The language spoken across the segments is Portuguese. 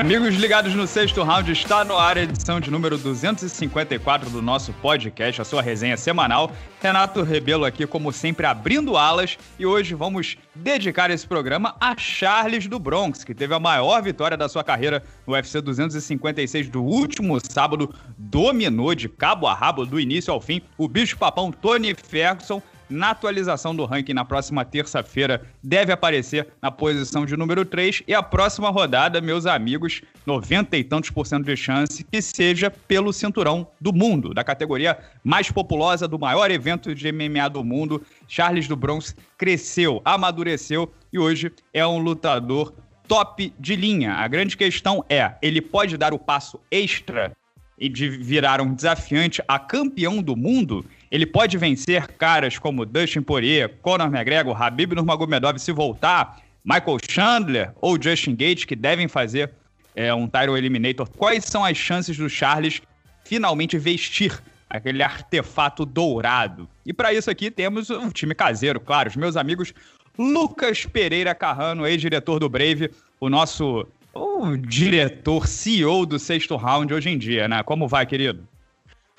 Amigos ligados no sexto round, está no ar a edição de número 254 do nosso podcast, a sua resenha semanal. Renato Rebelo aqui, como sempre, abrindo alas e hoje vamos dedicar esse programa a Charles do Bronx, que teve a maior vitória da sua carreira no UFC 256 do último sábado, dominou de cabo a rabo, do início ao fim, o bicho-papão Tony Ferguson na atualização do ranking na próxima terça-feira deve aparecer na posição de número 3. E a próxima rodada, meus amigos, 90 e tantos por cento de chance que seja pelo cinturão do mundo, da categoria mais populosa do maior evento de MMA do mundo. Charles do Bronx cresceu, amadureceu e hoje é um lutador top de linha. A grande questão é: ele pode dar o passo extra de virar um desafiante a campeão do mundo? Ele pode vencer caras como Dustin Poirier, Conor McGregor, Habib Nurmagomedov se voltar, Michael Chandler ou Justin Gates que devem fazer é, um title Eliminator. Quais são as chances do Charles finalmente vestir aquele artefato dourado? E para isso aqui temos um time caseiro, claro, os meus amigos Lucas Pereira Carrano, ex-diretor do Brave, o nosso o diretor, CEO do sexto round hoje em dia, né? Como vai, querido?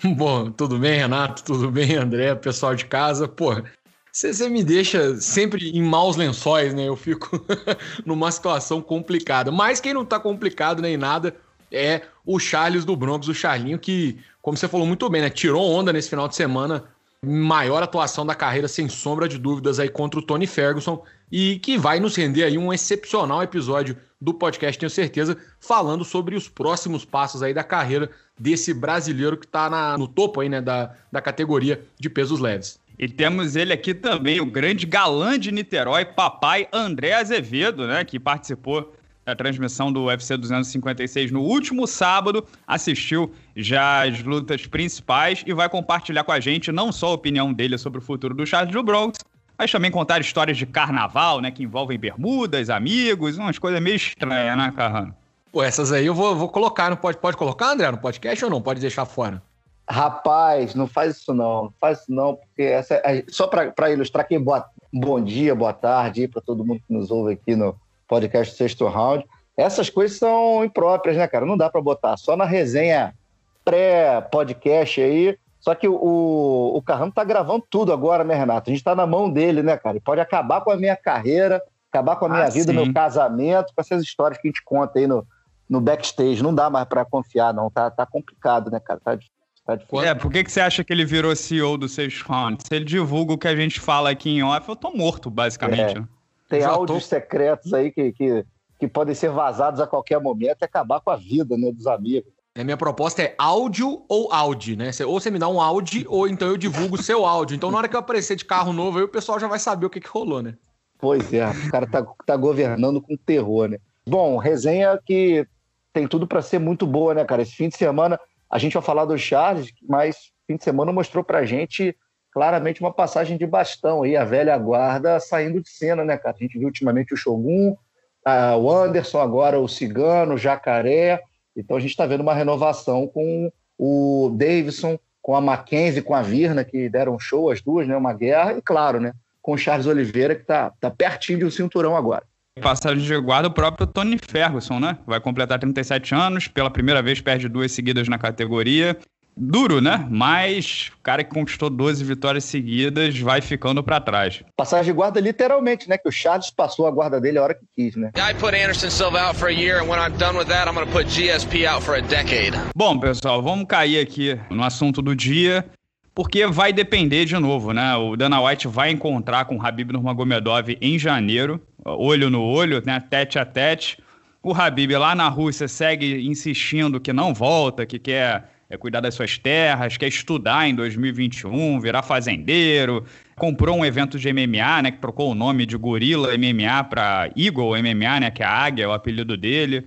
Bom, tudo bem, Renato? Tudo bem, André? Pessoal de casa? Pô, você me deixa sempre em maus lençóis, né? Eu fico numa situação complicada. Mas quem não tá complicado nem nada é o Charles do Broncos, o Charlinho, que, como você falou muito bem, né? Tirou onda nesse final de semana. Maior atuação da carreira, sem sombra de dúvidas, aí contra o Tony Ferguson. E que vai nos render aí um excepcional episódio do podcast, tenho certeza, falando sobre os próximos passos aí da carreira desse brasileiro que está no topo aí, né, da, da categoria de pesos leves. E temos ele aqui também, o grande galã de Niterói, papai André Azevedo, né, que participou da transmissão do UFC 256 no último sábado, assistiu já as lutas principais e vai compartilhar com a gente não só a opinião dele sobre o futuro do Charles do Bronx, mas também contar histórias de carnaval, né, que envolvem bermudas, amigos, umas coisas meio estranhas, né, Carrano? Pô, essas aí eu vou, vou colocar, não pode, pode colocar, André, no podcast ou não? Pode deixar fora? Rapaz, não faz isso não, não faz isso não, porque essa é, é só para ilustrar que boa, bom dia, boa tarde para todo mundo que nos ouve aqui no podcast Sexto Round. Essas coisas são impróprias, né, cara? Não dá para botar só na resenha pré-podcast aí. Só que o, o Carramo tá gravando tudo agora, né, Renato? A gente tá na mão dele, né, cara? Ele pode acabar com a minha carreira, acabar com a minha ah, vida, sim. meu casamento, com essas histórias que a gente conta aí no no backstage. Não dá mais para confiar, não. Tá, tá complicado, né, cara? Tá, tá difícil. É, por que, que você acha que ele virou CEO do Sage Round? Se ele divulga o que a gente fala aqui em off, eu tô morto, basicamente. É. Né? Tem Já áudios tô... secretos aí que, que, que podem ser vazados a qualquer momento e acabar com a vida né, dos amigos. A é, minha proposta é áudio ou áudio, né? Ou você me dá um áudio, ou então eu divulgo o seu áudio. Então, na hora que eu aparecer de carro novo, aí o pessoal já vai saber o que, que rolou, né? Pois é, o cara tá, tá governando com terror, né? Bom, resenha que tem tudo para ser muito boa, né, cara? Esse fim de semana, a gente vai falar do Charles, mas fim de semana mostrou para gente claramente uma passagem de bastão aí, a velha guarda saindo de cena, né, cara? A gente viu ultimamente o Shogun, a, o Anderson, agora o Cigano, o Jacaré. Então a gente está vendo uma renovação com o Davidson, com a Mackenzie, com a Virna, que deram show as duas, né? Uma guerra, e claro, né? Com o Charles Oliveira, que está tá pertinho de um cinturão agora passagem de guarda o próprio Tony Ferguson, né? Vai completar 37 anos, pela primeira vez perde duas seguidas na categoria. Duro, né? Mas o cara que conquistou 12 vitórias seguidas vai ficando para trás. Passagem de guarda literalmente, né? Que o Charles passou a guarda dele a hora que quis, né? I put Anderson Silva out for a year and when I'm done with that, I'm gonna put GSP out for a decade. Bom, pessoal, vamos cair aqui no assunto do dia porque vai depender de novo, né? O Dana White vai encontrar com o Habib Nurmagomedov em janeiro olho no olho, né, tete a tete. O Habib lá na Rússia segue insistindo que não volta, que quer é, cuidar das suas terras, quer estudar em 2021, virar fazendeiro. Comprou um evento de MMA, né, que trocou o nome de Gorila MMA para Eagle MMA, né, que é a águia, é o apelido dele.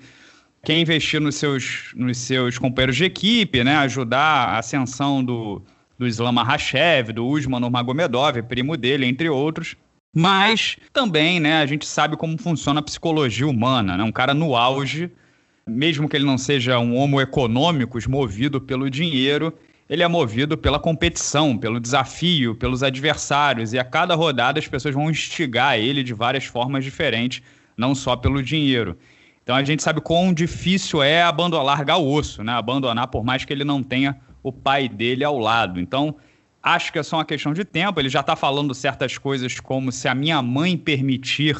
Quer investir nos seus, nos seus companheiros de equipe, né, ajudar a ascensão do, do Islam Makhachev, do Usman Nurmagomedov, primo dele, entre outros. Mas também, né, a gente sabe como funciona a psicologia humana, né? Um cara no auge, mesmo que ele não seja um homo econômicos movido pelo dinheiro, ele é movido pela competição, pelo desafio, pelos adversários. E a cada rodada as pessoas vão instigar ele de várias formas diferentes, não só pelo dinheiro. Então a gente sabe quão difícil é abandonar, largar o osso, né? Abandonar, por mais que ele não tenha o pai dele ao lado. Então, Acho que é só uma questão de tempo. Ele já está falando certas coisas como se a minha mãe permitir,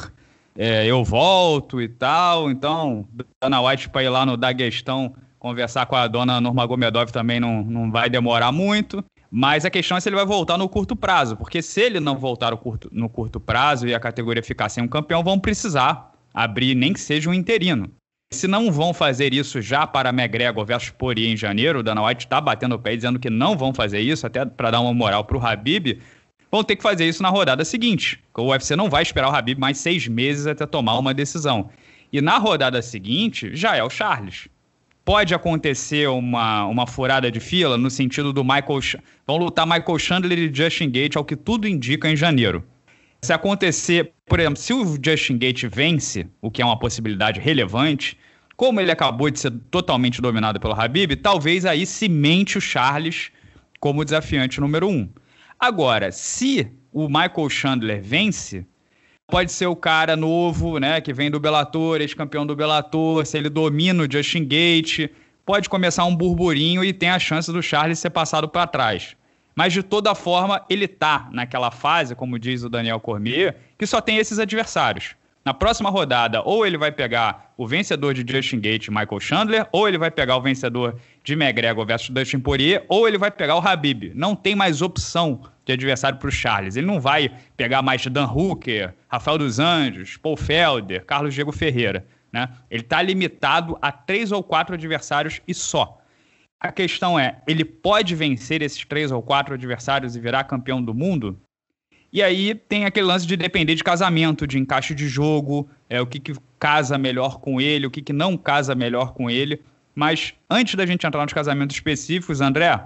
é, eu volto e tal. Então, Dana White para ir lá no Daguestão conversar com a dona Norma Gomedov também não, não vai demorar muito. Mas a questão é se ele vai voltar no curto prazo, porque se ele não voltar no curto, no curto prazo e a categoria ficar sem um campeão, vão precisar abrir nem que seja um interino. Se não vão fazer isso já para McGregor versus Poirier em janeiro, o Dana White está batendo o pé dizendo que não vão fazer isso, até para dar uma moral para o Habib, vão ter que fazer isso na rodada seguinte. O UFC não vai esperar o Habib mais seis meses até tomar uma decisão. E na rodada seguinte, já é o Charles. Pode acontecer uma, uma furada de fila no sentido do Michael... Vão lutar Michael Chandler e Justin Gate, ao que tudo indica em janeiro. Se acontecer, por exemplo, se o Justin Gate vence, o que é uma possibilidade relevante, como ele acabou de ser totalmente dominado pelo Habib, talvez aí se mente o Charles como desafiante número um. Agora, se o Michael Chandler vence, pode ser o cara novo, né, que vem do Bellator, ex-campeão do Bellator, se ele domina o Justin Gate, pode começar um burburinho e tem a chance do Charles ser passado para trás. Mas, de toda forma, ele tá naquela fase, como diz o Daniel Cormier, que só tem esses adversários. Na próxima rodada, ou ele vai pegar o vencedor de Justin Gate, Michael Chandler, ou ele vai pegar o vencedor de McGregor versus Dustin Poirier, ou ele vai pegar o Habib. Não tem mais opção de adversário para o Charles. Ele não vai pegar mais Dan Hooker, Rafael dos Anjos, Paul Felder, Carlos Diego Ferreira. Né? Ele está limitado a três ou quatro adversários e só. A questão é, ele pode vencer esses três ou quatro adversários e virar campeão do mundo? E aí tem aquele lance de depender de casamento, de encaixe de jogo, é o que, que casa melhor com ele, o que, que não casa melhor com ele. Mas antes da gente entrar nos casamentos específicos, André,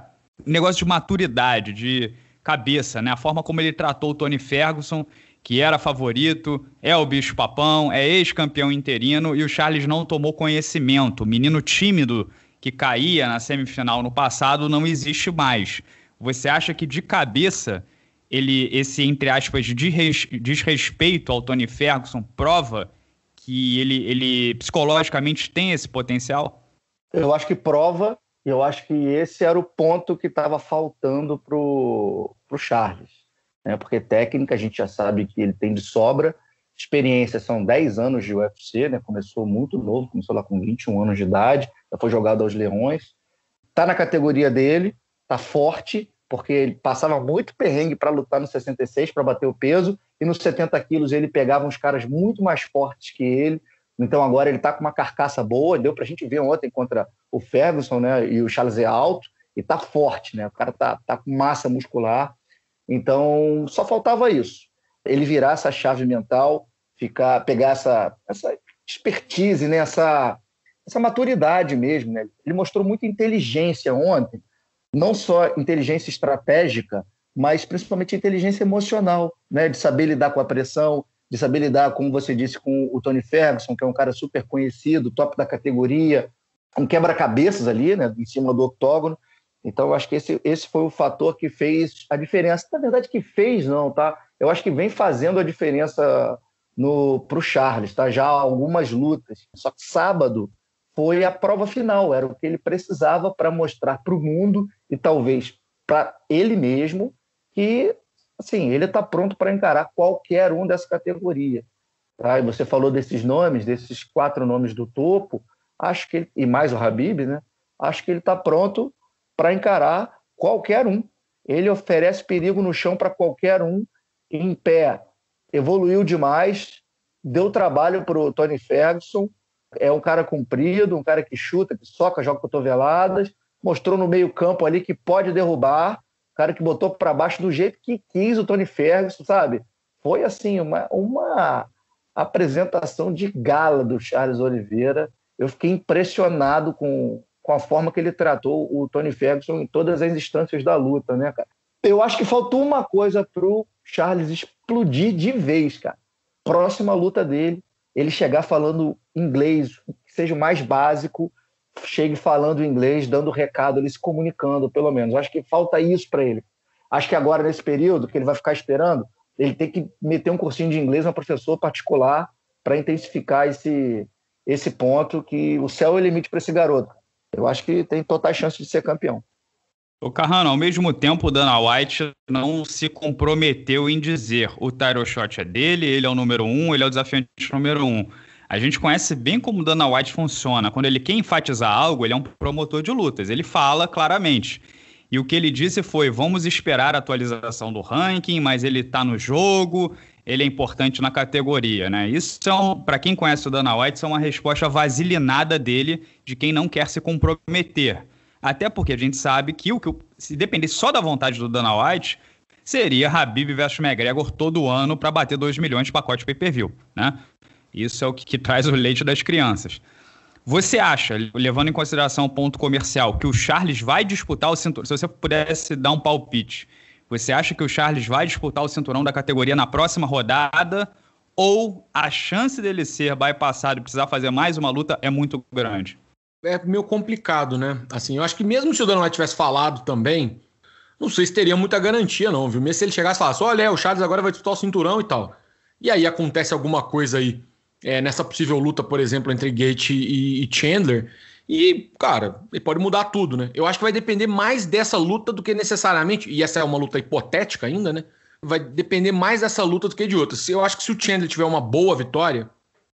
negócio de maturidade, de cabeça, né? A forma como ele tratou o Tony Ferguson, que era favorito, é o bicho papão, é ex-campeão interino e o Charles não tomou conhecimento. O menino tímido que caía na semifinal no passado não existe mais. Você acha que de cabeça ele esse entre aspas desrespeito ao Tony Ferguson prova que ele, ele psicologicamente tem esse potencial? Eu acho que prova, eu acho que esse era o ponto que estava faltando para o Charles. Né? Porque técnica a gente já sabe que ele tem de sobra, experiência são 10 anos de UFC, né? Começou muito novo, começou lá com 21 anos de idade, já foi jogado aos Leões. Tá na categoria dele, tá forte, porque ele passava muito perrengue para lutar no 66 para bater o peso e nos 70 quilos ele pegava uns caras muito mais fortes que ele. Então agora ele está com uma carcaça boa, deu para a gente ver ontem contra o Ferguson, né, e o Charles é alto e tá forte, né? O cara tá, tá com massa muscular. Então só faltava isso. Ele virar essa chave mental ficar, pegar essa, essa expertise, né? essa, essa maturidade mesmo. Né? Ele mostrou muita inteligência ontem, não só inteligência estratégica, mas principalmente inteligência emocional, né? de saber lidar com a pressão, de saber lidar, como você disse, com o Tony Ferguson, que é um cara super conhecido, top da categoria, um quebra-cabeças ali, né? em cima do octógono. Então, eu acho que esse, esse foi o fator que fez a diferença. Na verdade, que fez, não, tá? Eu acho que vem fazendo a diferença para o Charles, tá? já algumas lutas. Só que sábado foi a prova final, era o que ele precisava para mostrar para o mundo e talvez para ele mesmo que assim ele está pronto para encarar qualquer um dessa categoria. Tá? E você falou desses nomes, desses quatro nomes do topo, acho que ele, e mais o Habib, né? Acho que ele está pronto para encarar qualquer um. Ele oferece perigo no chão para qualquer um, em pé evoluiu demais, deu trabalho para o Tony Ferguson. É um cara comprido, um cara que chuta, que soca, joga cotoveladas. Mostrou no meio-campo ali que pode derrubar. Cara que botou para baixo do jeito que quis o Tony Ferguson, sabe? Foi assim, uma, uma apresentação de gala do Charles Oliveira. Eu fiquei impressionado com, com a forma que ele tratou o Tony Ferguson em todas as instâncias da luta, né, cara? Eu acho que faltou uma coisa pro Charles explodir de vez, cara. Próxima luta dele, ele chegar falando inglês, seja o mais básico, chegue falando inglês, dando recado, ele se comunicando, pelo menos. Eu acho que falta isso para ele. Acho que agora, nesse período que ele vai ficar esperando, ele tem que meter um cursinho de inglês, uma professor particular, para intensificar esse, esse ponto que o céu é o limite para esse garoto. Eu acho que tem total chance de ser campeão. O Carrano, ao mesmo tempo, o Dana White não se comprometeu em dizer o title shot é dele, ele é o número um, ele é o desafiante número um. A gente conhece bem como o Dana White funciona. Quando ele quer enfatizar algo, ele é um promotor de lutas. Ele fala claramente. E o que ele disse foi: vamos esperar a atualização do ranking, mas ele está no jogo, ele é importante na categoria, né? Isso são, é para quem conhece o Dana White, são é uma resposta vasilinada dele de quem não quer se comprometer. Até porque a gente sabe que o que se depender só da vontade do Dana White, seria Habib versus McGregor todo ano para bater 2 milhões de pacote pay-per-view, né? Isso é o que, que traz o leite das crianças. Você acha, levando em consideração o ponto comercial, que o Charles vai disputar o cinturão? Se você pudesse dar um palpite, você acha que o Charles vai disputar o cinturão da categoria na próxima rodada? Ou a chance dele ser bypassado e precisar fazer mais uma luta é muito grande? é meio complicado, né? Assim, eu acho que mesmo se o Donovan tivesse falado também, não sei se teria muita garantia, não, viu? Mesmo se ele chegasse e falasse, olha, é, o Charles agora vai disputar o cinturão e tal. E aí acontece alguma coisa aí é, nessa possível luta, por exemplo, entre Gate e, e Chandler. E, cara, ele pode mudar tudo, né? Eu acho que vai depender mais dessa luta do que necessariamente, e essa é uma luta hipotética ainda, né? Vai depender mais dessa luta do que de outras. Eu acho que se o Chandler tiver uma boa vitória,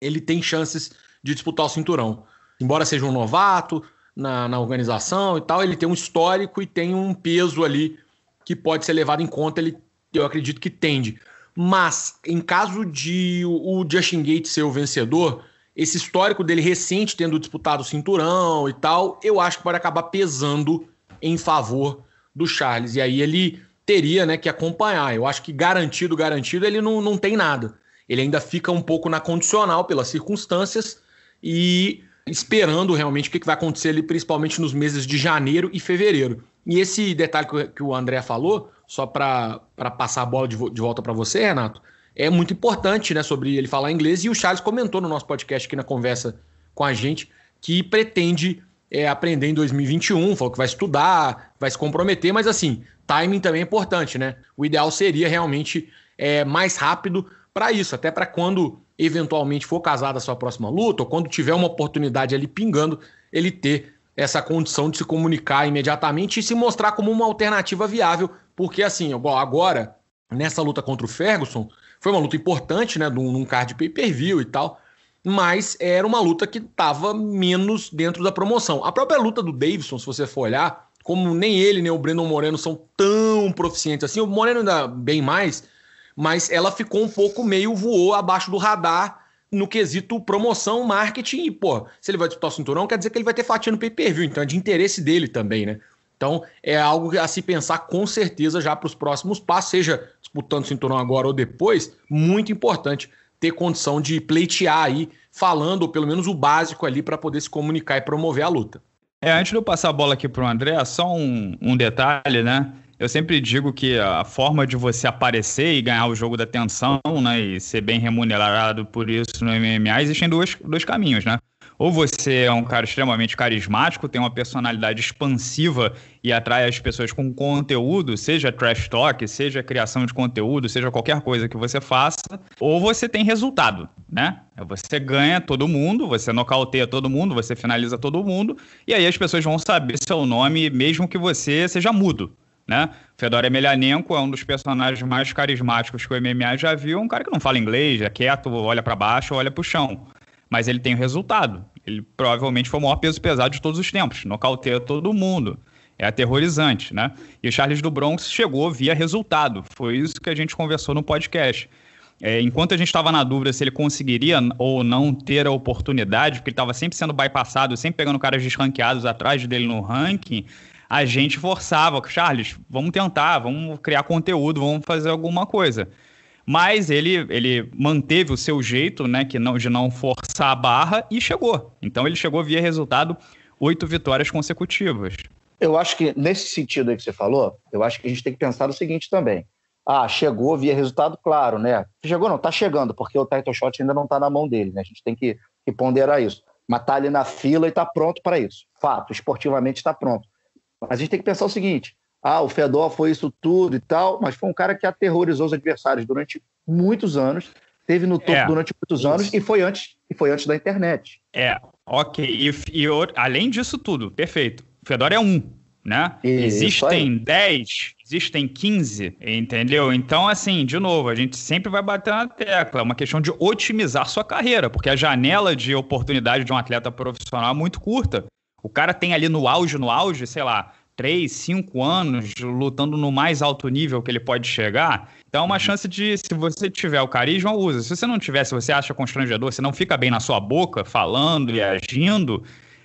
ele tem chances de disputar o cinturão embora seja um novato na, na organização e tal, ele tem um histórico e tem um peso ali que pode ser levado em conta. Ele, eu acredito que tende. Mas, em caso de o Justin Gates ser o vencedor, esse histórico dele recente, tendo disputado o cinturão e tal, eu acho que pode acabar pesando em favor do Charles. E aí ele teria né, que acompanhar. Eu acho que garantido, garantido, ele não, não tem nada. Ele ainda fica um pouco na condicional pelas circunstâncias e esperando realmente o que vai acontecer ali, principalmente nos meses de janeiro e fevereiro. E esse detalhe que o André falou, só para passar a bola de, vo de volta para você, Renato, é muito importante né, sobre ele falar inglês. E o Charles comentou no nosso podcast aqui na conversa com a gente que pretende é, aprender em 2021, falou que vai estudar, vai se comprometer, mas assim, timing também é importante, né? O ideal seria realmente é, mais rápido para isso, até para quando eventualmente for casado a sua próxima luta, ou quando tiver uma oportunidade ali pingando, ele ter essa condição de se comunicar imediatamente e se mostrar como uma alternativa viável, porque assim, agora, nessa luta contra o Ferguson, foi uma luta importante, né, num, num card pay-per-view e tal, mas era uma luta que estava menos dentro da promoção. A própria luta do Davidson, se você for olhar, como nem ele nem o Brandon Moreno são tão proficientes assim, o Moreno ainda bem mais, mas ela ficou um pouco meio voou abaixo do radar no quesito promoção, marketing e, pô, se ele vai disputar o cinturão, quer dizer que ele vai ter fatia no pay-per-view, então é de interesse dele também, né? Então é algo a se pensar com certeza já para os próximos passos, seja disputando o cinturão agora ou depois, muito importante ter condição de pleitear aí, falando ou pelo menos o básico ali para poder se comunicar e promover a luta. É, antes de eu passar a bola aqui para o André, só um, um detalhe, né? Eu sempre digo que a forma de você aparecer e ganhar o jogo da atenção, né, e ser bem remunerado por isso no MMA, existem dois, dois caminhos, né? Ou você é um cara extremamente carismático, tem uma personalidade expansiva e atrai as pessoas com conteúdo, seja trash talk, seja criação de conteúdo, seja qualquer coisa que você faça, ou você tem resultado, né? Você ganha todo mundo, você nocauteia todo mundo, você finaliza todo mundo, e aí as pessoas vão saber seu nome, mesmo que você seja mudo né? Fedor Emelianenko é um dos personagens mais carismáticos que o MMA já viu, um cara que não fala inglês, é quieto, olha para baixo, olha para o chão. Mas ele tem o resultado. Ele provavelmente foi o maior peso pesado de todos os tempos, nocauteia todo mundo. É aterrorizante, né? E o Charles do Bronx chegou via resultado. Foi isso que a gente conversou no podcast. É, enquanto a gente estava na dúvida se ele conseguiria ou não ter a oportunidade, porque ele estava sempre sendo bypassado, sempre pegando caras desranqueados atrás dele no ranking, a gente forçava, Charles, vamos tentar, vamos criar conteúdo, vamos fazer alguma coisa. Mas ele, ele manteve o seu jeito, né, que não, de não forçar a barra e chegou. Então ele chegou via resultado oito vitórias consecutivas. Eu acho que nesse sentido aí que você falou, eu acho que a gente tem que pensar o seguinte também. Ah, chegou via resultado, claro, né? Chegou não, tá chegando, porque o title shot ainda não tá na mão dele, né? A gente tem que, que ponderar isso. Mas tá ali na fila e tá pronto para isso. Fato, esportivamente está pronto. A gente tem que pensar o seguinte: ah, o Fedor foi isso tudo e tal, mas foi um cara que aterrorizou os adversários durante muitos anos, teve no topo é, durante muitos anos e foi antes e foi antes da internet. É, ok. E, e além disso tudo, perfeito. O Fedor é um, né? Isso existem aí. 10, existem 15, entendeu? Então, assim, de novo, a gente sempre vai bater na tecla. É uma questão de otimizar sua carreira, porque a janela de oportunidade de um atleta profissional é muito curta. O cara tem ali no auge, no auge, sei lá, três, cinco anos lutando no mais alto nível que ele pode chegar. Então é uma uhum. chance de, se você tiver o carisma, usa. Se você não tiver, se você acha constrangedor, se não fica bem na sua boca falando e agindo,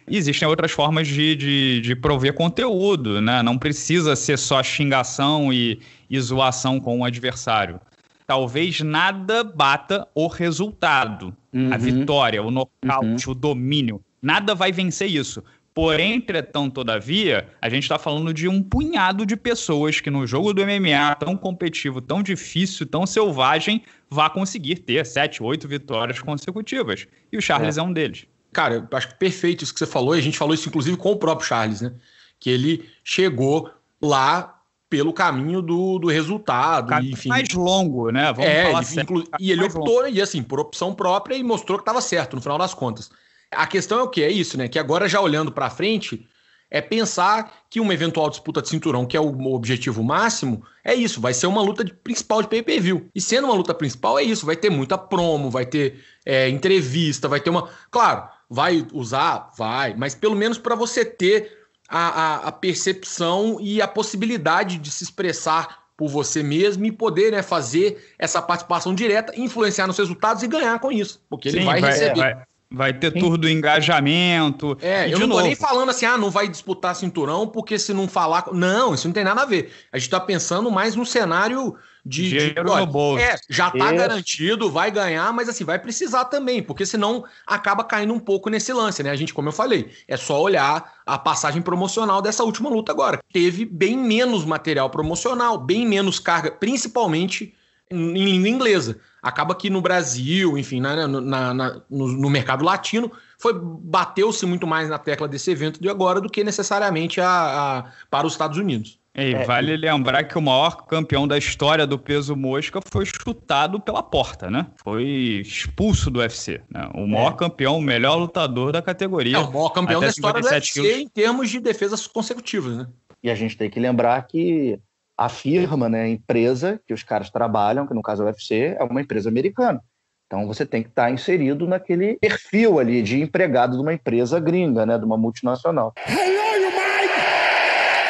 existem outras formas de, de, de prover conteúdo, né? Não precisa ser só xingação e, e zoação com o adversário. Talvez nada bata o resultado, uhum. a vitória, o nocaute, uhum. o domínio. Nada vai vencer isso. Porém, entretanto, todavia, a gente está falando de um punhado de pessoas que no jogo do MMA tão competitivo, tão difícil, tão selvagem, vá conseguir ter sete, oito vitórias consecutivas. E o Charles é, é um deles. Cara, acho perfeito isso que você falou, e a gente falou isso inclusive com o próprio Charles, né? Que ele chegou lá pelo caminho do, do resultado, caminho enfim. Mais longo, né? Vamos é, falar ele, certo, E ele optou, longo. e assim, por opção própria, e mostrou que estava certo no final das contas. A questão é o que? É isso, né? Que agora, já olhando para frente, é pensar que uma eventual disputa de cinturão, que é o objetivo máximo, é isso, vai ser uma luta de, principal de pay-per-view. E sendo uma luta principal, é isso, vai ter muita promo, vai ter é, entrevista, vai ter uma. Claro, vai usar? Vai, mas pelo menos para você ter a, a, a, percepção e a possibilidade de se expressar por você mesmo e poder né, fazer essa participação direta, influenciar nos resultados e ganhar com isso, porque ele vai, vai receber. É, vai Vai ter Sim. tour do engajamento. É, eu não novo. tô nem falando assim, ah, não vai disputar cinturão porque se não falar. Não, isso não tem nada a ver. A gente tá pensando mais no cenário de. Dinheiro de, olha, no bolso. É, já tá isso. garantido, vai ganhar, mas assim, vai precisar também, porque senão acaba caindo um pouco nesse lance, né? A gente, como eu falei, é só olhar a passagem promocional dessa última luta agora. Teve bem menos material promocional, bem menos carga, principalmente em língua inglesa. Acaba que no Brasil, enfim, né, na, na, na, no, no, mercado latino, foi bateu-se muito mais na tecla desse evento de agora do que necessariamente a, a para os Estados Unidos. E é, vale lembrar que o maior campeão da história do peso mosca foi chutado pela porta, né? Foi expulso do UFC. Né? O é. maior é. campeão, o melhor lutador da categoria. É, o maior campeão da história do UFC quilos. em termos de defesas consecutivas, né? E a gente tem que lembrar que a firma, né, a empresa que os caras trabalham, que no caso é o UFC, é uma empresa americana. Então você tem que estar tá inserido naquele perfil ali de empregado de uma empresa gringa, né, de uma multinacional. Hello, you Mike!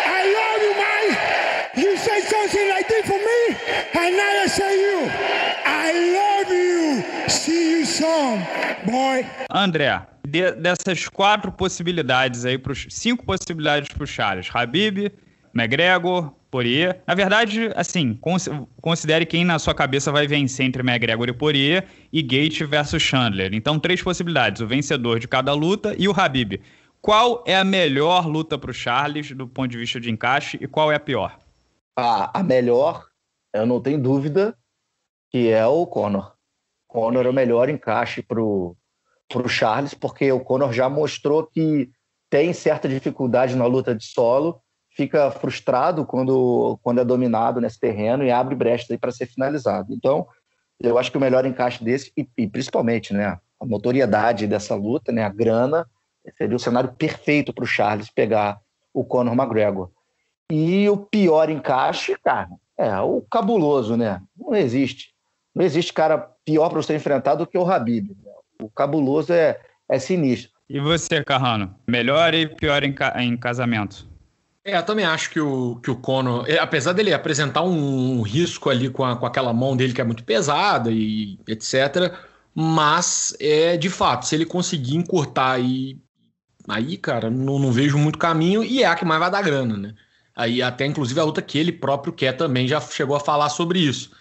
I love you, Mike! You say something like this for me, and now I say you. I love you. See you soon, boy. André, de, dessas quatro possibilidades aí, pros, cinco possibilidades para o Charles, Habib, McGregor, Poirier. Na verdade, assim, considere quem na sua cabeça vai vencer entre McGregor e Poirier e Gate versus Chandler. Então, três possibilidades: o vencedor de cada luta e o Habib. Qual é a melhor luta para o Charles do ponto de vista de encaixe e qual é a pior? Ah, a melhor, eu não tenho dúvida, que é o Conor. Conor é o melhor encaixe para o Charles, porque o Conor já mostrou que tem certa dificuldade na luta de solo fica frustrado quando, quando é dominado nesse terreno e abre brechas para ser finalizado. Então, eu acho que o melhor encaixe desse, e, e, principalmente né, a notoriedade dessa luta, né, a grana, seria o cenário perfeito para o Charles pegar o Conor McGregor. E o pior encaixe, cara, é o cabuloso, né? Não existe. Não existe cara pior para você enfrentar do que o Habib. Né? O cabuloso é, é sinistro. E você, Carrano? Melhor e pior em, ca... em casamento? É, eu também acho que o, que o Cono, é, apesar dele apresentar um, risco ali com, a, com aquela mão dele que é muito pesada e etc., mas é de fato, se ele conseguir encurtar e aí, cara, não, não vejo muito caminho e é a que mais vai dar grana, né? Aí até inclusive a luta que ele próprio quer também já chegou a falar sobre isso.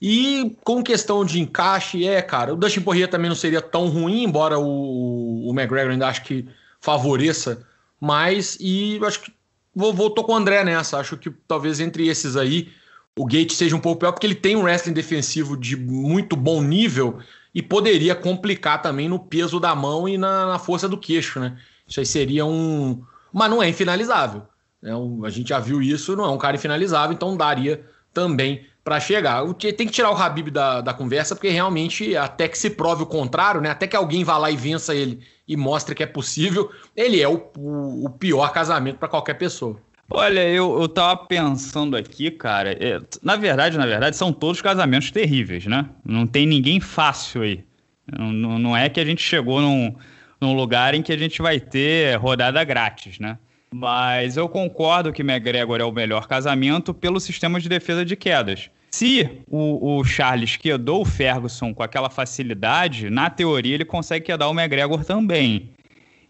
E com questão de encaixe, é, cara, o Dustin Poirier também não seria tão ruim, embora o, o McGregor ainda acho que favoreça mais, e acho que vou, voltou com o André nessa. Acho que talvez entre esses aí o Gate seja um pouco pior, porque ele tem um wrestling defensivo de muito bom nível e poderia complicar também no peso da mão e na, na força do queixo, né? Isso aí seria um. Mas não é infinalizável. Né? a gente já viu isso, não é um cara infinalizável, então daria também para chegar. Tem que tirar o Habib da, da conversa, porque realmente, até que se prove o contrário, né? Até que alguém vá lá e vença ele e mostre que é possível, ele é o, o, o pior casamento para qualquer pessoa. Olha, eu, eu tava pensando aqui, cara. É, na verdade, na verdade, são todos casamentos terríveis, né? Não tem ninguém fácil aí. Não, não é que a gente chegou num, num lugar em que a gente vai ter rodada grátis, né? Mas eu concordo que McGregor é o melhor casamento pelo sistema de defesa de quedas. Se o, o, Charles quedou o Ferguson com aquela facilidade, na teoria ele consegue quedar o McGregor também.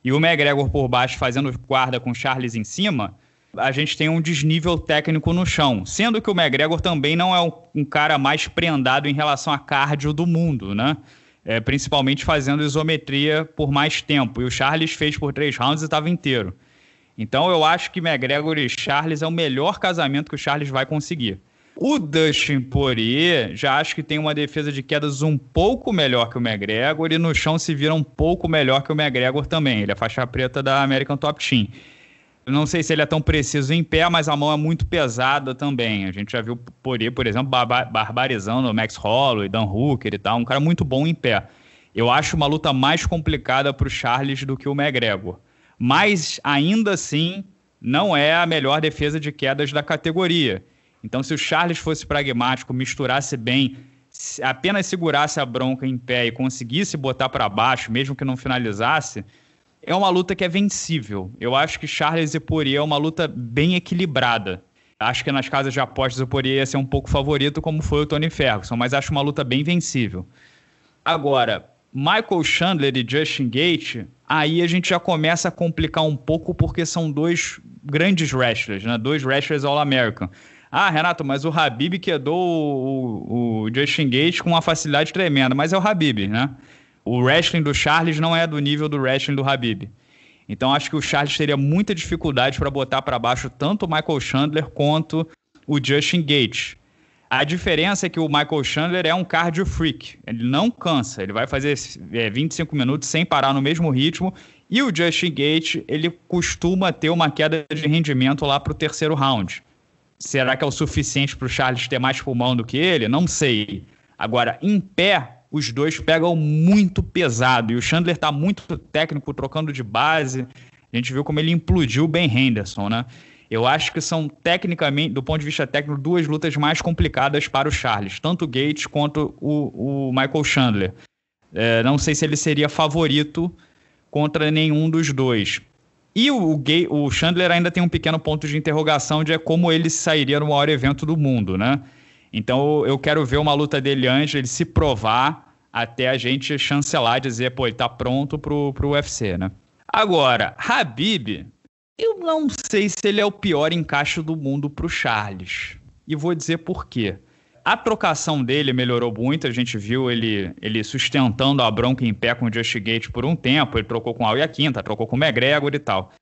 E o McGregor por baixo fazendo guarda com o Charles em cima, a gente tem um desnível técnico no chão. Sendo que o McGregor também não é um, um cara mais prendado em relação a cardio do mundo, né? É, principalmente fazendo isometria por mais tempo. E o Charles fez por três rounds e estava inteiro. Então eu acho que McGregor e Charles é o melhor casamento que o Charles vai conseguir. O Dustin Poirier já acho que tem uma defesa de quedas um pouco melhor que o McGregor e no chão se vira um pouco melhor que o McGregor também. Ele é faixa preta da American Top Team. não sei se ele é tão preciso em pé, mas a mão é muito pesada também. A gente já viu Poirier, por exemplo, barba barbarizando o Max Holloway, Dan Hooker e tal. Um cara muito bom em pé. Eu acho uma luta mais complicada para o Charles do que o McGregor mas ainda assim não é a melhor defesa de quedas da categoria. Então, se o Charles fosse pragmático, misturasse bem, apenas segurasse a bronca em pé e conseguisse botar para baixo, mesmo que não finalizasse, é uma luta que é vencível. Eu acho que Charles e Poirier é uma luta bem equilibrada. Acho que nas casas de apostas o Poirier ia ser um pouco favorito, como foi o Tony Ferguson, mas acho uma luta bem vencível. Agora, Michael Chandler e Justin Gate aí a gente já começa a complicar um pouco porque são dois grandes wrestlers, né? Dois wrestlers All-American. Ah, Renato, mas o Habib quedou o, o, o Justin Gates com uma facilidade tremenda, mas é o Habib, né? O wrestling do Charles não é do nível do wrestling do Habib. Então acho que o Charles teria muita dificuldade para botar para baixo tanto o Michael Chandler quanto o Justin Gates. A diferença é que o Michael Chandler é um cardio freak. Ele não cansa. Ele vai fazer é, 25 minutos sem parar no mesmo ritmo. E o Justin Gate, ele costuma ter uma queda de rendimento lá para o terceiro round. Será que é o suficiente para o Charles ter mais pulmão do que ele? Não sei. Agora, em pé, os dois pegam muito pesado. E o Chandler está muito técnico, trocando de base. A gente viu como ele implodiu o Ben Henderson, né? Eu acho que são, tecnicamente, do ponto de vista técnico, duas lutas mais complicadas para o Charles, tanto o Gates quanto o, o Michael Chandler. É, não sei se ele seria favorito contra nenhum dos dois. E o, o, o Chandler ainda tem um pequeno ponto de interrogação de como ele sairia no maior evento do mundo, né? Então eu quero ver uma luta dele antes, ele se provar até a gente chancelar, dizer, pô, ele tá pronto pro, pro UFC, né? Agora, Habib eu não sei se ele é o pior encaixe do mundo para o Charles. E vou dizer por quê. A trocação dele melhorou muito, a gente viu ele, ele sustentando a bronca em pé com o Just Gate por um tempo, ele trocou com o Al Quinta, trocou com o McGregor e tal.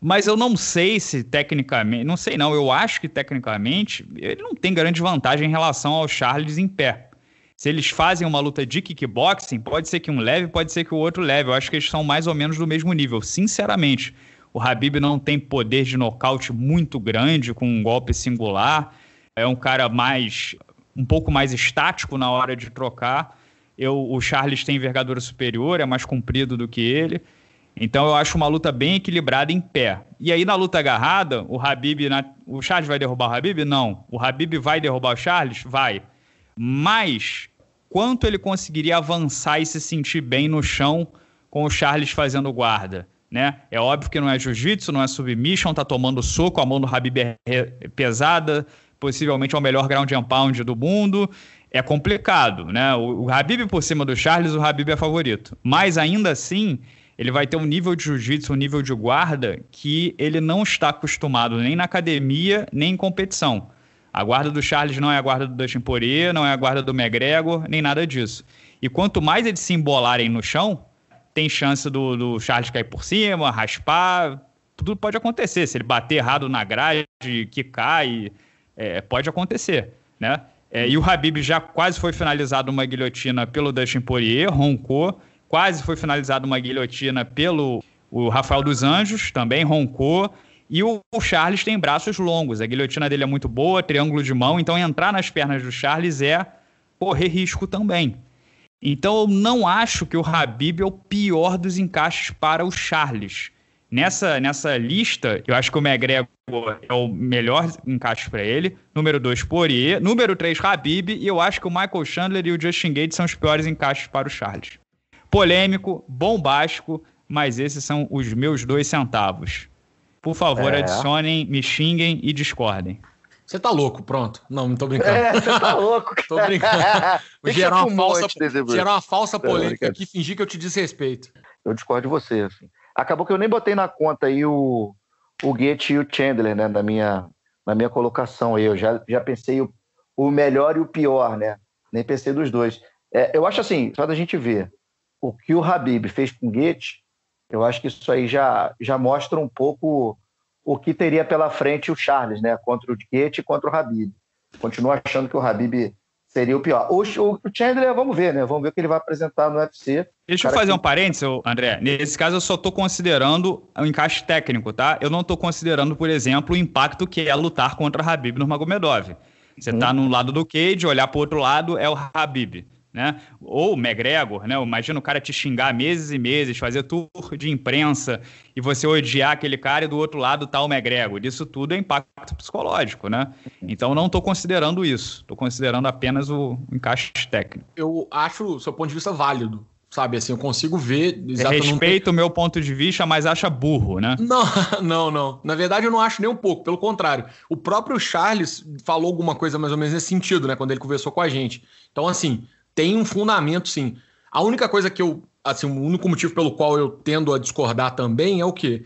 Mas eu não sei se tecnicamente, não sei não, eu acho que tecnicamente ele não tem grande vantagem em relação ao Charles em pé. Se eles fazem uma luta de kickboxing, pode ser que um leve, pode ser que o outro leve. Eu acho que eles são mais ou menos do mesmo nível, sinceramente. O Habib não tem poder de nocaute muito grande com um golpe singular. É um cara mais um pouco mais estático na hora de trocar. Eu, o Charles tem envergadura superior, é mais comprido do que ele. Então eu acho uma luta bem equilibrada em pé. E aí na luta agarrada, o Habib, na... o Charles vai derrubar o Habib? Não. O Habib vai derrubar o Charles? Vai. Mas quanto ele conseguiria avançar e se sentir bem no chão com o Charles fazendo guarda? né? É óbvio que não é jiu-jitsu, não é submission, tá tomando soco, a mão do Habib é pesada, possivelmente é o melhor ground and pound do mundo. É complicado, né? O, o Habib por cima do Charles, o Habib é favorito. Mas ainda assim, ele vai ter um nível de jiu-jitsu, um nível de guarda que ele não está acostumado nem na academia, nem em competição. A guarda do Charles não é a guarda do Dustin Poirier, não é a guarda do McGregor, nem nada disso. E quanto mais eles se embolarem no chão, tem chance do, do Charles cair por cima, raspar, tudo pode acontecer. Se ele bater errado na grade, que cai, é, pode acontecer, né? É, e o Habib já quase foi finalizado uma guilhotina pelo Dustin Poirier, roncou. Quase foi finalizado uma guilhotina pelo o Rafael dos Anjos, também roncou. E o, o Charles tem braços longos. A guilhotina dele é muito boa, triângulo de mão. Então, entrar nas pernas do Charles é correr risco também. Então eu não acho que o Habib é o pior dos encaixes para o Charles. Nessa, nessa lista, eu acho que o McGregor é o melhor encaixe para ele. Número 2, Poirier. Número 3, Habib. E eu acho que o Michael Chandler e o Justin Gates são os piores encaixes para o Charles. Polêmico, bombástico, mas esses são os meus dois centavos. Por favor, é. adicionem, me xinguem e discordem. Você tá louco, pronto. Não, não tô brincando. É, você tá louco. tô brincando. Né, gerar, uma falsa, gerar uma falsa polêmica aqui fingir que eu te desrespeito. Eu discordo de você, assim. Acabou que eu nem botei na conta aí o, o Goethe e o Chandler, né, na minha, na minha colocação aí. Eu já, já pensei o, o melhor e o pior, né? Nem pensei dos dois. É, eu acho assim, só da gente ver o que o Habib fez com o Goethe, eu acho que isso aí já, já mostra um pouco o que teria pela frente o Charles, né? Contra o Goethe e contra o Habib. Continuo achando que o Habib seria o pior. O, o Chandler, vamos ver, né? Vamos ver o que ele vai apresentar no UFC. Deixa eu fazer que... um parênteses, André. Nesse caso, eu só estou considerando o encaixe técnico, tá? Eu não estou considerando, por exemplo, o impacto que é lutar contra o Habib Magomedov. Você está hum. num lado do cage, olhar para o outro lado é o Habib né? Ou McGregor, né? Imagina o cara te xingar meses e meses, fazer tour de imprensa e você odiar aquele cara e do outro lado tá o McGregor. Isso tudo é impacto psicológico, né? Então não estou considerando isso. Estou considerando apenas o encaixe técnico. Eu acho o seu ponto de vista válido. Sabe, assim, eu consigo ver... É exatamente... Respeito o meu ponto de vista, mas acha burro, né? Não, não, não. Na verdade, eu não acho nem um pouco. Pelo contrário. O próprio Charles falou alguma coisa mais ou menos nesse sentido, né? Quando ele conversou com a gente. Então, assim, tem um fundamento, sim. A única coisa que eu. Assim, o único motivo pelo qual eu tendo a discordar também é o quê?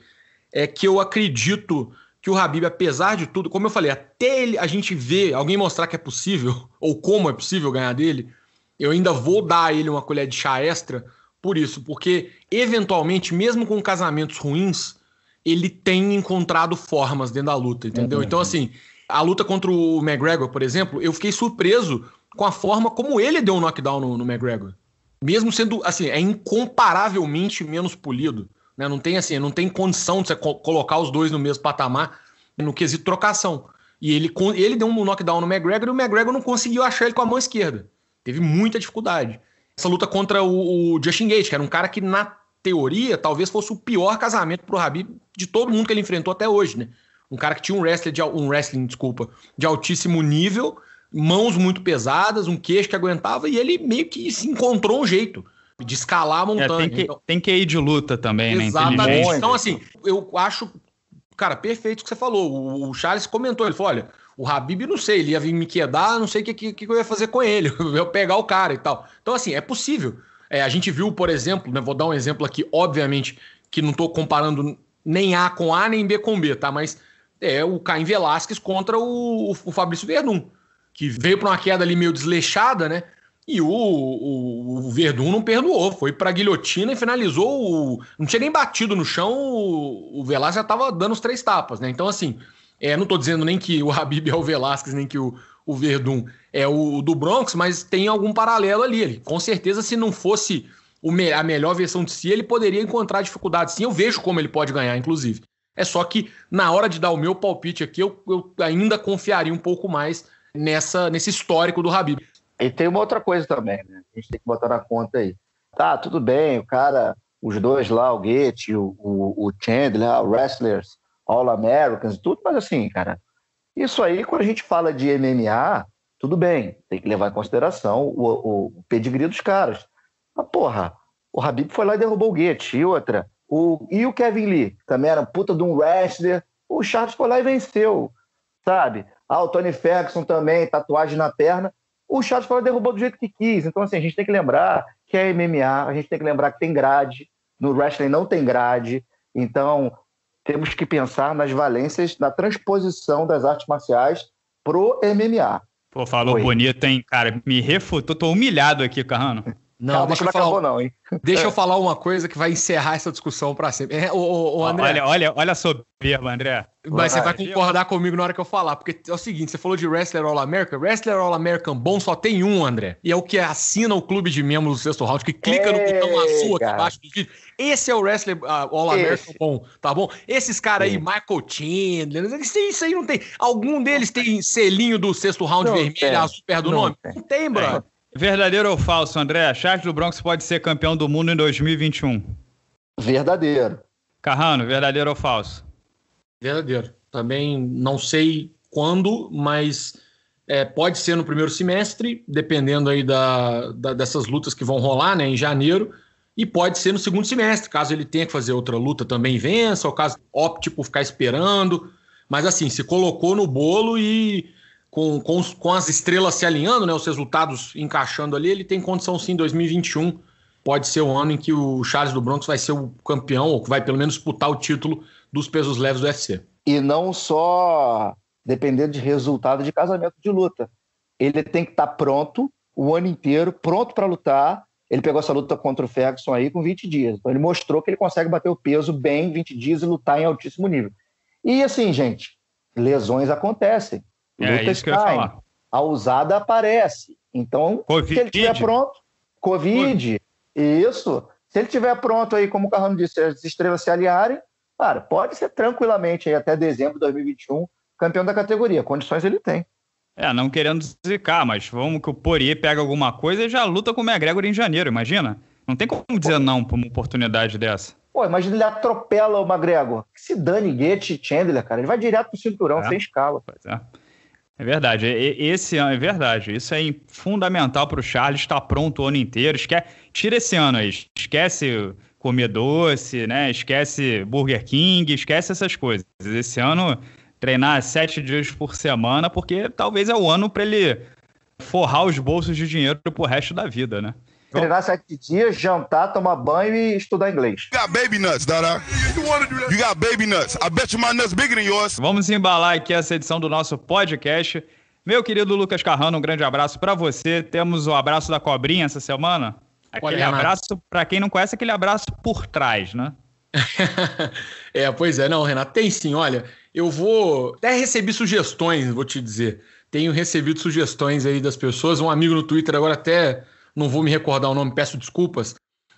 É que eu acredito que o Habib, apesar de tudo, como eu falei, até ele, a gente ver alguém mostrar que é possível, ou como é possível ganhar dele, eu ainda vou dar a ele uma colher de chá extra por isso, porque eventualmente, mesmo com casamentos ruins, ele tem encontrado formas dentro da luta, entendeu? Uhum. Então, é assim, a luta contra o McGregor, por exemplo, eu fiquei surpreso com a forma como ele deu um knockdown no, no McGregor. Mesmo sendo, assim, é incomparavelmente menos polido. Né? Não tem, assim, não tem condição de você co colocar os dois no mesmo patamar no quesito trocação. E ele, ele deu um knockdown no McGregor e o McGregor não conseguiu achar ele com a mão esquerda. Teve muita dificuldade. Essa luta contra o, o Justin Gage, que era um cara que, na teoria, talvez fosse o pior casamento pro Rabi de todo mundo que ele enfrentou até hoje, né? Um cara que tinha um wrestling, de, um wrestling desculpa, de altíssimo nível mãos muito pesadas, um queixo que aguentava, e ele meio que se encontrou um jeito de escalar a montanha. É, tem, que, então, tem que ir de luta também, exatamente. né? Exatamente. Então, assim, eu acho, cara, perfeito o que você falou. O, Charles comentou, ele falou, olha, o Habib, não sei, ele ia vir me quedar, não sei o que, que, que eu ia fazer com ele, eu pegar o cara e tal. Então, assim, é possível. É, a gente viu, por exemplo, né, vou dar um exemplo aqui, obviamente, que não estou comparando nem A com A, nem B com B, tá? Mas é o Caim Velasquez contra o, o Fabrício Verdun que veio para uma queda ali meio desleixada, né? E o, o, o Verdun não perdoou, foi para guilhotina e finalizou. O, não tinha nem batido no chão, o, o Velasquez já estava dando os três tapas, né? Então, assim, é, não estou dizendo nem que o Habib é o Velasquez, nem que o, o Verdun é o, do Bronx, mas tem algum paralelo ali. Ele, com certeza, se não fosse o, a melhor versão de si, ele poderia encontrar dificuldade. Sim, eu vejo como ele pode ganhar, inclusive. É só que na hora de dar o meu palpite aqui, eu, eu ainda confiaria um pouco mais nessa, nesse histórico do Habib. E tem uma outra coisa também, né? A gente tem que botar na conta aí. Tá, tudo bem, o cara, os dois lá, o Gate, o, o, o Chandler, ah, o Wrestlers, All Americans, tudo, mas assim, cara, isso aí, quando a gente fala de MMA, tudo bem, tem que levar em consideração o, o pedigree dos caras. Mas, porra, o Habib foi lá e derrubou o Gate, e outra. O, e o Kevin Lee, também era puta de um wrestler. O Charles foi lá e venceu sabe? Ah, o Tony Ferguson também, tatuagem na perna. O Charles falou derrubou do jeito que quis. Então, assim, a gente tem que lembrar que é MMA, a gente tem que lembrar que tem grade. No wrestling não tem grade. Então, temos que pensar nas valências, na transposição das artes marciais pro MMA. Pô, falou Foi. bonito, hein? Cara, me refutou, tô humilhado aqui, Carrano. Não, Calma deixa eu falar, não, hein? Deixa eu falar uma coisa que vai encerrar essa discussão para sempre. É, o, o, o André, olha, olha, olha a soberba, André. Mas você vai concordar comigo na hora que eu falar, porque é o seguinte: você falou de Wrestler All American. Wrestler All American bom só tem um, André. E é o que assina o clube de membros do sexto round, que clica Ei, no é, botão azul aqui embaixo do vídeo. Esse é o Wrestler uh, All American Esse. bom, tá bom? Esses caras aí, Michael Chandler, isso, isso aí não tem. Algum deles tem selinho do sexto round não vermelho, tem. azul perto do não nome? Tem. Não tem, bro. É. Verdadeiro ou falso, André? Charles do Bronx pode ser campeão do mundo em 2021? Verdadeiro. Carrano, verdadeiro ou falso? Verdadeiro. Também não sei quando, mas é, pode ser no primeiro semestre, dependendo aí da, da, dessas lutas que vão rolar né, em janeiro, e pode ser no segundo semestre, caso ele tenha que fazer outra luta também vença, ou caso opte por ficar esperando. Mas assim, se colocou no bolo e com, com, os, com as estrelas se alinhando, né, os resultados encaixando ali, ele tem condição sim 2021. Pode ser o ano em que o Charles do Bronx vai ser o campeão, ou que vai pelo menos disputar o título dos pesos leves do UFC. E não só dependendo de resultado de casamento de luta. Ele tem que estar pronto o ano inteiro, pronto para lutar. Ele pegou essa luta contra o Ferguson aí com 20 dias. Então ele mostrou que ele consegue bater o peso bem em 20 dias e lutar em altíssimo nível. E assim, gente, lesões acontecem. É, Lucas falar. A usada aparece. Então, COVID. se ele estiver pronto, Covid, COVID. isso. Se ele estiver pronto aí, como o Carrano disse, as estrelas se aliarem, cara, pode ser tranquilamente aí até dezembro de 2021 campeão da categoria. Condições ele tem. É, não querendo zicar, mas vamos que o Poirier pega alguma coisa e já luta com o McGregor em janeiro, imagina? Não tem como dizer não para uma oportunidade dessa. Pô, imagina ele atropela o McGregor. Que se dane Goethe e Chandler, cara. Ele vai direto pro cinturão, é. sem escala. Pois é. É verdade, esse ano, é verdade. Isso é fundamental para o Charles estar tá pronto o ano inteiro. Esque... Tira esse ano aí, esquece comer doce, né? Esquece Burger King, esquece essas coisas. Esse ano treinar sete dias por semana, porque talvez é o ano para ele forrar os bolsos de dinheiro para o resto da vida, né? Então- Treinar sete dias, jantar, tomar banho e estudar inglês. You got baby nuts, Dada. You got baby nuts. I bet you my nuts bigger than yours. Vamos embalar aqui essa edição do nosso podcast. Meu querido Lucas Carrano, um grande abraço para você. Temos o abraço da cobrinha essa semana. Aquele Olha, abraço, para quem não conhece, aquele abraço por trás, né? é, pois é, não, Renato, tem sim. Olha, eu vou. Até recebi sugestões, vou te dizer. Tenho recebido sugestões aí das pessoas. Um amigo no Twitter agora até não vou me recordar o nome, peço desculpas,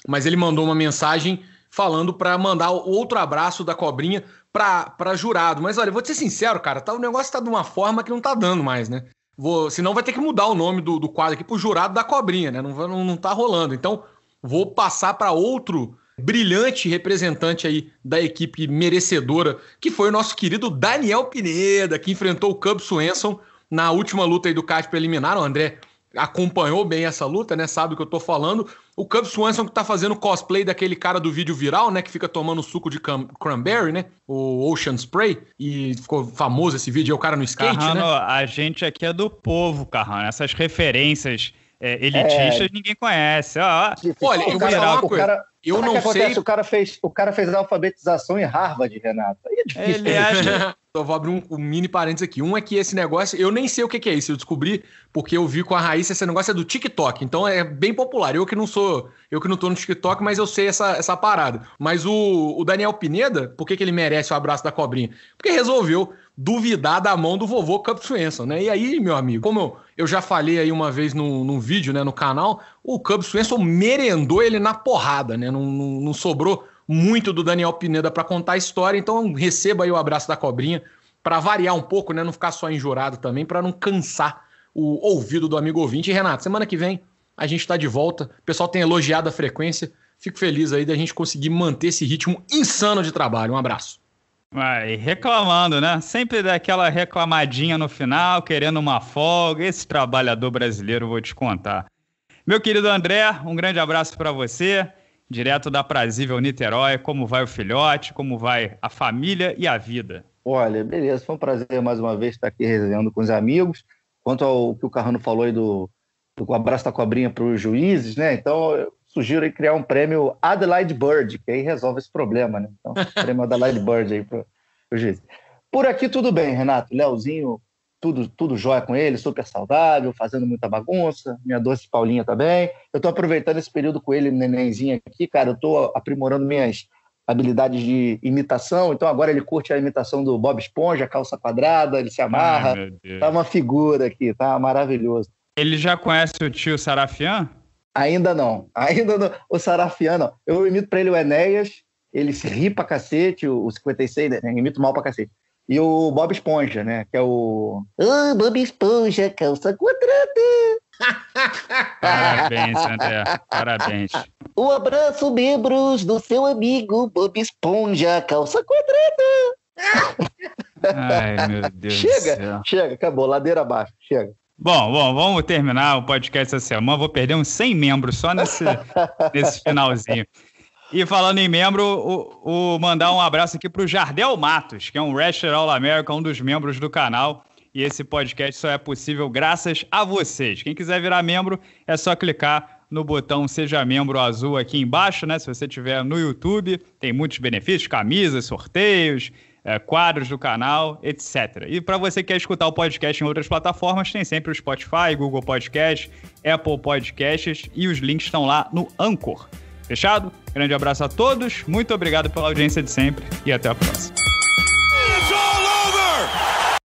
mas ele mandou uma mensagem falando para mandar outro abraço da cobrinha para jurado. Mas olha, vou te ser sincero, cara, tá, o negócio tá de uma forma que não tá dando mais, né? Vou, senão vai ter que mudar o nome do, do quadro aqui pro jurado da cobrinha, né? Não, não, não tá rolando. Então, vou passar para outro brilhante representante aí da equipe merecedora, que foi o nosso querido Daniel Pineda, que enfrentou o Cub Swenson na última luta aí do card preliminar. O André acompanhou bem essa luta, né? Sabe o que eu tô falando. O Cub Swanson que tá fazendo cosplay daquele cara do vídeo viral, né? Que fica tomando suco de cranberry, né? O Ocean Spray. E ficou famoso esse vídeo, é o cara no skate, Carrano, né? A gente aqui é do povo, Carrano. Essas referências é, elitista é... ninguém conhece. Ah, ah. olha, eu cara, uma coisa. Cara, eu não sei. O cara, fez, o cara fez alfabetização em Harvard, Renata. É, é difícil. Ele acha... Só vou abrir um, um, mini parênteses aqui. Um é que esse negócio, eu nem sei o que, que é isso. Eu descobri porque eu vi com a raiz esse negócio é do TikTok. Então é bem popular. Eu que não sou, eu que não tô no TikTok, mas eu sei essa, essa parada. Mas o, o Daniel Pineda, por que, que ele merece o abraço da cobrinha? Porque resolveu duvidar da mão do vovô Cup Swenson, né? E aí, meu amigo, como eu, já falei aí uma vez num, num vídeo, né, no canal, o Cup Swenson merendou ele na porrada, né? Não, não, não sobrou muito do Daniel Pineda para contar a história, então receba aí o abraço da cobrinha para variar um pouco, né? Não ficar só enjurado também, para não cansar o ouvido do amigo ouvinte. E, Renato, semana que vem a gente está de volta. O pessoal tem elogiado a frequência. Fico feliz aí da gente conseguir manter esse ritmo insano de trabalho. Um abraço. Vai reclamando, né? Sempre daquela reclamadinha no final, querendo uma folga. Esse trabalhador brasileiro, vou te contar. Meu querido André, um grande abraço para você, direto da Prazível Niterói. Como vai o filhote? Como vai a família e a vida? Olha, beleza, foi um prazer mais uma vez estar aqui resenhando com os amigos. Quanto ao que o Carrano falou aí do, do abraço da cobrinha para os juízes, né? Então, sugiro aí criar um prêmio Adelaide Bird, que aí resolve esse problema, né? Então, prêmio Adelaide Bird aí para o juiz. Por aqui tudo bem, Renato. Leozinho, tudo, tudo jóia com ele, super saudável, fazendo muita bagunça. Minha doce Paulinha também. eu estou aproveitando esse período com ele, nenenzinho aqui, cara. Eu estou aprimorando minhas habilidades de imitação. Então agora ele curte a imitação do Bob Esponja, calça quadrada, ele se amarra. Ai, tá uma figura aqui, tá maravilhoso. Ele já conhece o tio Sarafian? Ainda não, ainda não. O Sarafiano, eu imito para ele o Enéas, ele se ri pra cacete, o 56, né, né? imito mal pra cacete. E o Bob Esponja, né? Que é o. Ah, oh, Bob Esponja, calça é quadrada! Parabéns, André, parabéns. Um abraço, membros do seu amigo Bob Esponja, calça é quadrada! Ai, meu Deus. Chega, chega, acabou, ladeira abaixo, chega. Bom, bom, vamos terminar o podcast essa semana. Vou perder uns 100 membros só nesse, nesse finalzinho. E falando em membro, o, o mandar um abraço aqui para o Jardel Matos, que é um Wrestler All America, um dos membros do canal. E esse podcast só é possível graças a vocês. Quem quiser virar membro, é só clicar no botão Seja Membro azul aqui embaixo, né? Se você tiver no YouTube, tem muitos benefícios, camisas, sorteios, é, quadros do canal, etc. E para você que quer escutar o podcast em outras plataformas, tem sempre o Spotify, Google Podcast, Apple Podcasts e os links estão lá no Anchor. Fechado? Grande abraço a todos, muito obrigado pela audiência de sempre e até a próxima.